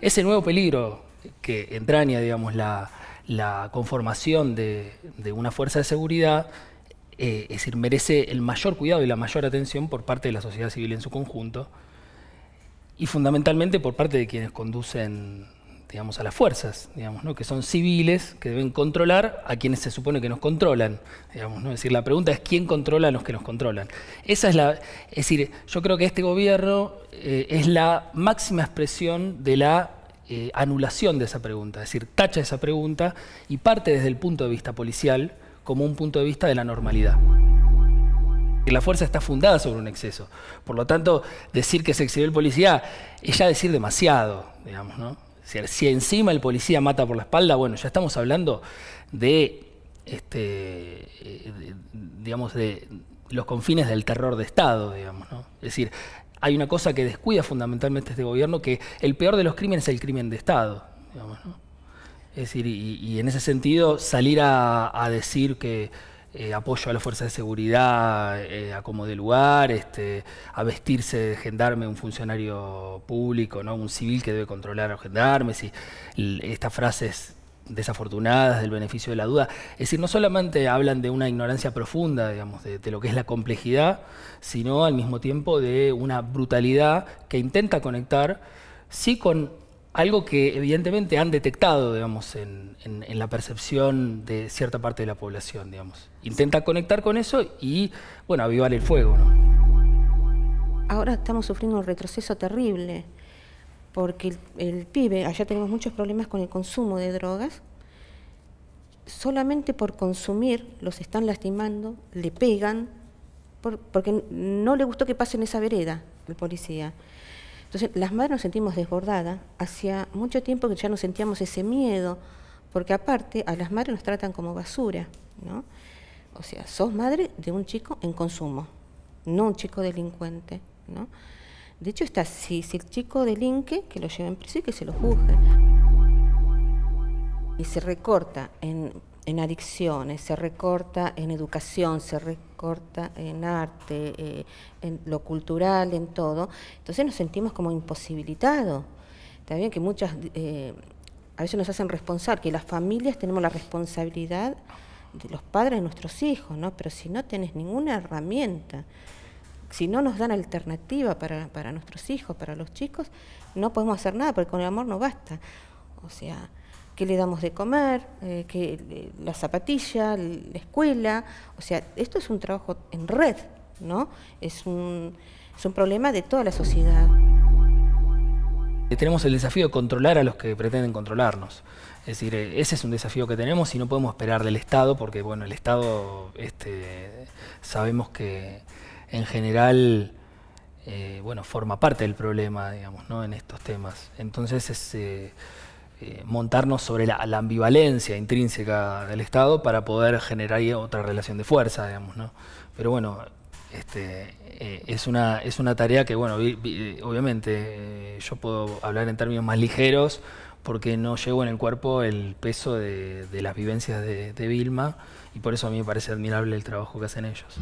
ese nuevo peligro que entraña, digamos, la, conformación de, una fuerza de seguridad, eh, es decir, merece el mayor cuidado y la mayor atención por parte de la sociedad civil en su conjunto y fundamentalmente por parte de quienes conducen digamos, a las fuerzas, digamos, ¿no? que son civiles que deben controlar a quienes se supone que nos controlan. Digamos, ¿no? Es decir, la pregunta es quién controla a los que nos controlan. Esa es la. Es decir, yo creo que este gobierno eh, es la máxima expresión de la eh, anulación de esa pregunta. Es decir, tacha esa pregunta y parte desde el punto de vista policial como un punto de vista de la normalidad. La fuerza está fundada sobre un exceso. Por lo tanto, decir que se exhibió el policía es ya decir demasiado, digamos, ¿no? Si, encima el policía mata por la espalda, bueno, ya estamos hablando de, este, eh, digamos, de los confines del terror de Estado, Es decir, hay una cosa que descuida fundamentalmente este gobierno, que el peor de los crímenes es el crimen de Estado, Es decir, y, en ese sentido salir a decir que eh, apoyo a la fuerza de seguridad, eh, a como de lugar, este, a vestirse de gendarme un funcionario público, ¿no? un civil que debe controlar a los gendarmes, estas frases desafortunadas del beneficio de la duda. Es decir, no solamente hablan de una ignorancia profunda, digamos, de, lo que es la complejidad, sino al mismo tiempo de una brutalidad que intenta conectar, sí con algo que evidentemente han detectado, digamos, en, la percepción de cierta parte de la población, digamos. Intenta conectar con eso y, bueno, avivar el fuego, ¿no? Ahora estamos sufriendo un retroceso terrible, porque el, pibe, allá tenemos muchos problemas con el consumo de drogas, solamente por consumir los están lastimando, le pegan, porque no le gustó que pasen esa vereda el policía. Entonces, las madres nos sentimos desbordadas. Hacía mucho tiempo que ya no sentíamos ese miedo, porque aparte a las madres nos tratan como basura, ¿no? O sea, sos madre de un chico en consumo, no un chico delincuente, ¿no? De hecho, está, si, si el chico delinque, que lo lleven prisión y que se lo juzgue. Y se recorta en en adicciones, se recorta en educación, se recorta en arte, eh, en lo cultural, en todo. Entonces nos sentimos como imposibilitados. También que muchas, eh, a veces nos hacen responsable, que las familias tenemos la responsabilidad de los padres de nuestros hijos, ¿no? Pero si no tenés ninguna herramienta, si no nos dan alternativa para, para nuestros hijos, para los chicos, no podemos hacer nada, porque con el amor no basta. O sea, qué le damos de comer, eh, que, eh, la zapatilla, la escuela. O sea, esto es un trabajo en red, ¿no? Es un, es un problema de toda la sociedad. Eh, tenemos el desafío de controlar a los que pretenden controlarnos. Es decir, ese es un desafío que tenemos y no podemos esperar del Estado, porque bueno, el Estado este, sabemos que en general bueno, forma parte del problema, digamos, ¿no? en estos temas. Entonces es, eh, montarnos sobre la, ambivalencia intrínseca del Estado para poder generar otra relación de fuerza, digamos, ¿no? Pero bueno, este, eh, es, una, es una tarea que, bueno, eh, obviamente yo puedo hablar en términos más ligeros porque no llevo en el cuerpo el peso de, las vivencias de, Vilma y por eso a mí me parece admirable el trabajo que hacen ellos.